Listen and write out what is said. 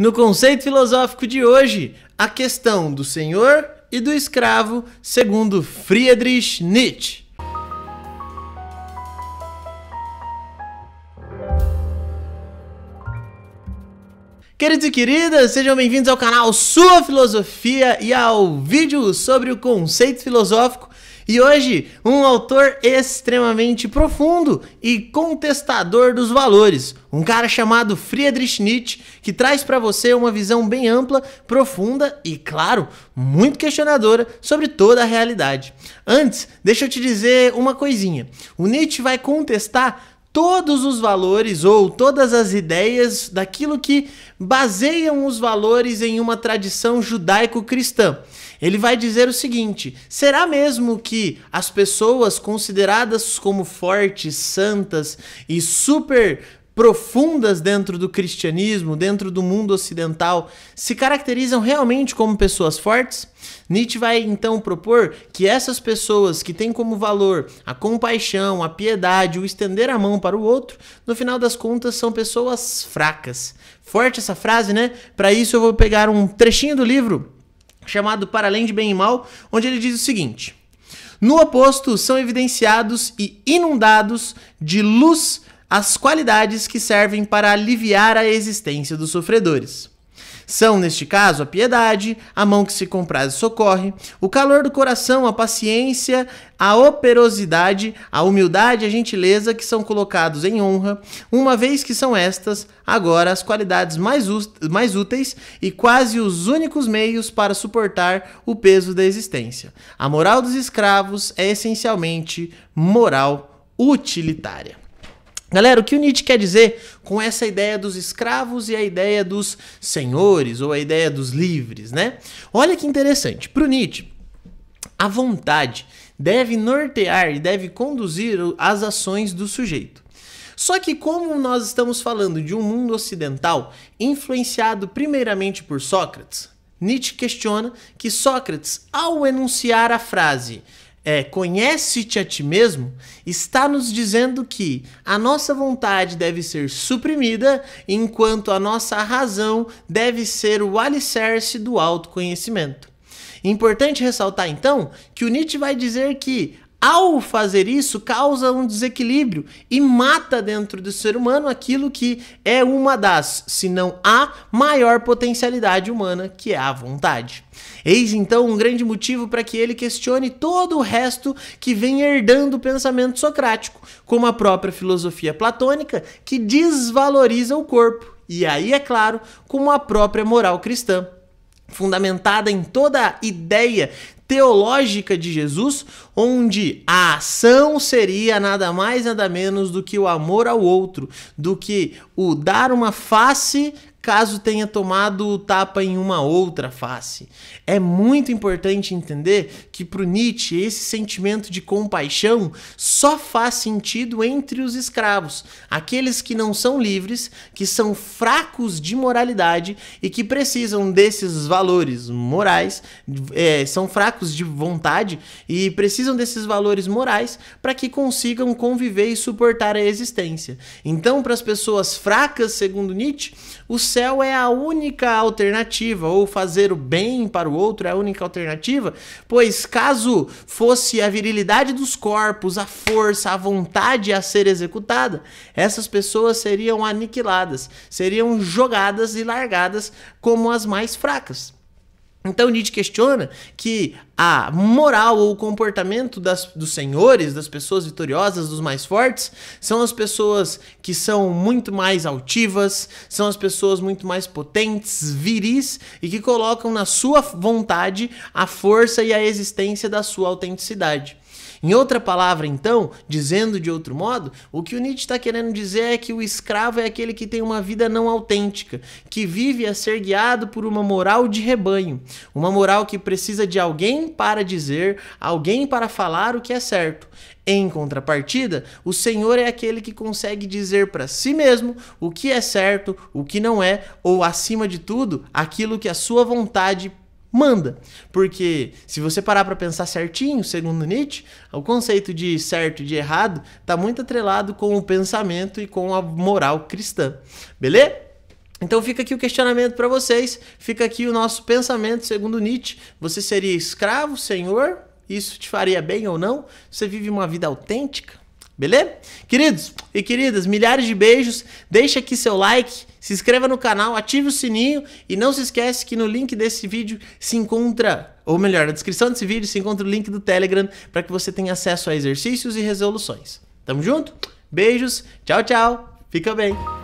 No conceito filosófico de hoje, a questão do senhor e do escravo, segundo Friedrich Nietzsche. Queridos e queridas, sejam bem-vindos ao canal Sua Filosofia e ao vídeo sobre o conceito filosófico e hoje, um autor extremamente profundo e contestador dos valores, um cara chamado Friedrich Nietzsche, que traz para você uma visão bem ampla, profunda e, claro, muito questionadora sobre toda a realidade. Antes, deixa eu te dizer uma coisinha. O Nietzsche vai contestar todos os valores ou todas as ideias daquilo que baseiam os valores em uma tradição judaico-cristã. Ele vai dizer o seguinte: será mesmo que as pessoas consideradas como fortes, santas e super profundas dentro do cristianismo, dentro do mundo ocidental, se caracterizam realmente como pessoas fortes? Nietzsche vai então propor que essas pessoas que têm como valor a compaixão, a piedade, o estender a mão para o outro, no final das contas são pessoas fracas. Forte essa frase, né? Para isso eu vou pegar um trechinho do livro chamado Para Além de Bem e Mal, onde ele diz o seguinte: No oposto são evidenciados e inundados de luz as qualidades que servem para aliviar a existência dos sofredores. São, neste caso, a piedade, a mão que se compraz e socorre, o calor do coração, a paciência, a operosidade, a humildade e a gentileza que são colocados em honra, uma vez que são estas, agora, as qualidades mais, mais úteis e quase os únicos meios para suportar o peso da existência. A moral dos escravos é essencialmente moral utilitária. Galera, o que o Nietzsche quer dizer com essa ideia dos escravos e a ideia dos senhores ou a ideia dos livres, né? Olha que interessante. Para o Nietzsche, a vontade deve nortear e deve conduzir as ações do sujeito. Só que, como nós estamos falando de um mundo ocidental influenciado primeiramente por Sócrates, Nietzsche questiona que Sócrates, ao enunciar a frase é, conhece-te a ti mesmo, está nos dizendo que a nossa vontade deve ser suprimida, enquanto a nossa razão deve ser o alicerce do autoconhecimento. Importante ressaltar então que o Nietzsche vai dizer que ao fazer isso, causa um desequilíbrio e mata dentro do ser humano aquilo que é uma das, se não a maior potencialidade humana, que é a vontade. Eis então um grande motivo para que ele questione todo o resto que vem herdando o pensamento socrático, como a própria filosofia platônica, que desvaloriza o corpo, e aí, é claro, como a própria moral cristã fundamentada em toda a ideia teológica de Jesus, onde a ação seria nada mais nada menos do que o amor ao outro, do que o dar uma face caso tenha tomado o tapa em uma outra face. É muito importante entender que para Nietzsche esse sentimento de compaixão só faz sentido entre os escravos, aqueles que não são livres, que são fracos de moralidade e que precisam desses valores morais, é, são fracos de vontade e precisam desses valores morais para que consigam conviver e suportar a existência. Então, para as pessoas fracas, segundo Nietzsche, os céu é a única alternativa, ou fazer o bem para o outro é a única alternativa, pois caso fosse a virilidade dos corpos, a força, a vontade a ser executada, essas pessoas seriam aniquiladas, seriam jogadas e largadas como as mais fracas. Então Nietzsche questiona que a moral ou o comportamento das, dos senhores, das pessoas vitoriosas, dos mais fortes, são as pessoas que são muito mais altivas, são as pessoas muito mais potentes, viris e que colocam na sua vontade a força e a existência da sua autenticidade. Em outra palavra, então, dizendo de outro modo, o que o Nietzsche está querendo dizer é que o escravo é aquele que tem uma vida não autêntica, que vive a ser guiado por uma moral de rebanho, uma moral que precisa de alguém para dizer, alguém para falar o que é certo. Em contrapartida, o Senhor é aquele que consegue dizer para si mesmo o que é certo, o que não é, ou acima de tudo, aquilo que a sua vontade manda. Porque se você parar para pensar certinho, segundo Nietzsche, o conceito de certo e de errado está muito atrelado com o pensamento e com a moral cristã. Beleza? Então fica aqui o questionamento para vocês, fica aqui o nosso pensamento segundo Nietzsche. Você seria escravo, senhor? Isso te faria bem ou não? Você vive uma vida autêntica? Beleza? Queridos e queridas, milhares de beijos. Deixa aqui seu like, se inscreva no canal, ative o sininho e não se esquece que no link desse vídeo se encontra, ou melhor, na descrição desse vídeo se encontra o link do Telegram para que você tenha acesso a exercícios e resoluções. Tamo junto? Beijos, tchau, tchau, fica bem!